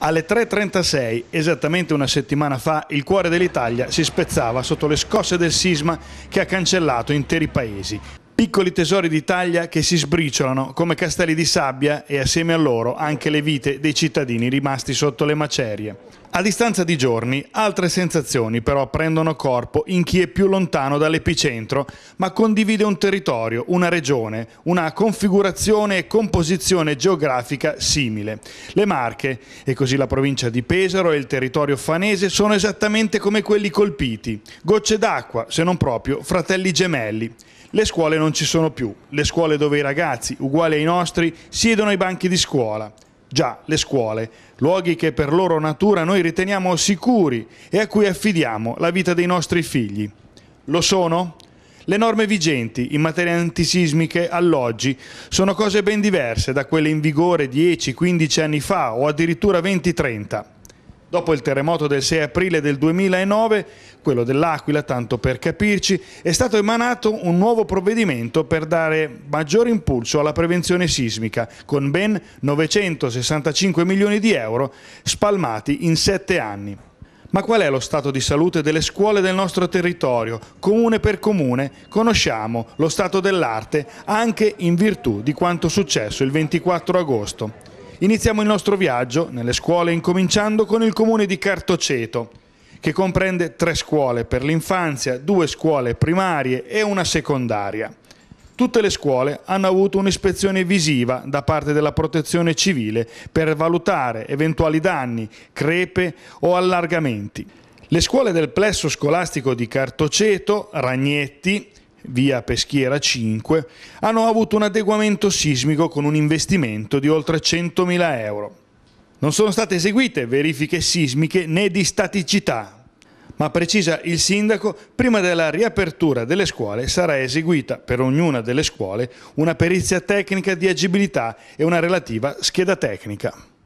Alle 3.36, esattamente una settimana fa, il cuore dell'Italia si spezzava sotto le scosse del sisma che ha cancellato interi paesi. Piccoli tesori d'Italia che si sbriciolano come castelli di sabbia e assieme a loro anche le vite dei cittadini rimasti sotto le macerie. A distanza di giorni, altre sensazioni però prendono corpo in chi è più lontano dall'epicentro, ma condivide un territorio, una regione, una configurazione e composizione geografica simile. Le Marche, e così la provincia di Pesaro e il territorio fanese, sono esattamente come quelli colpiti, gocce d'acqua, se non proprio fratelli gemelli. Le scuole non ci sono più, le scuole dove i ragazzi, uguali ai nostri, siedono ai banchi di scuola. Già, le scuole, luoghi che per loro natura noi riteniamo sicuri e a cui affidiamo la vita dei nostri figli. Lo sono? Le norme vigenti in materia antisismiche all'oggi sono cose ben diverse da quelle in vigore 10-15 anni fa o addirittura 20-30. Dopo il terremoto del 6 aprile del 2009, quello dell'Aquila, tanto per capirci, è stato emanato un nuovo provvedimento per dare maggior impulso alla prevenzione sismica, con ben 965 milioni di euro spalmati in sette anni. Ma qual è lo stato di salute delle scuole del nostro territorio? Comune per comune conosciamo lo stato dell'arte anche in virtù di quanto successo il 24 agosto. Iniziamo il nostro viaggio nelle scuole incominciando con il comune di Cartoceto, che comprende tre scuole per l'infanzia, due scuole primarie e una secondaria. Tutte le scuole hanno avuto un'ispezione visiva da parte della protezione civile per valutare eventuali danni, crepe o allargamenti. Le scuole del plesso scolastico di Cartoceto, Ragnetti, via Peschiera 5, hanno avuto un adeguamento sismico con un investimento di oltre 100.000 euro. Non sono state eseguite verifiche sismiche né di staticità, ma precisa il sindaco, prima della riapertura delle scuole sarà eseguita per ognuna delle scuole una perizia tecnica di agibilità e una relativa scheda tecnica.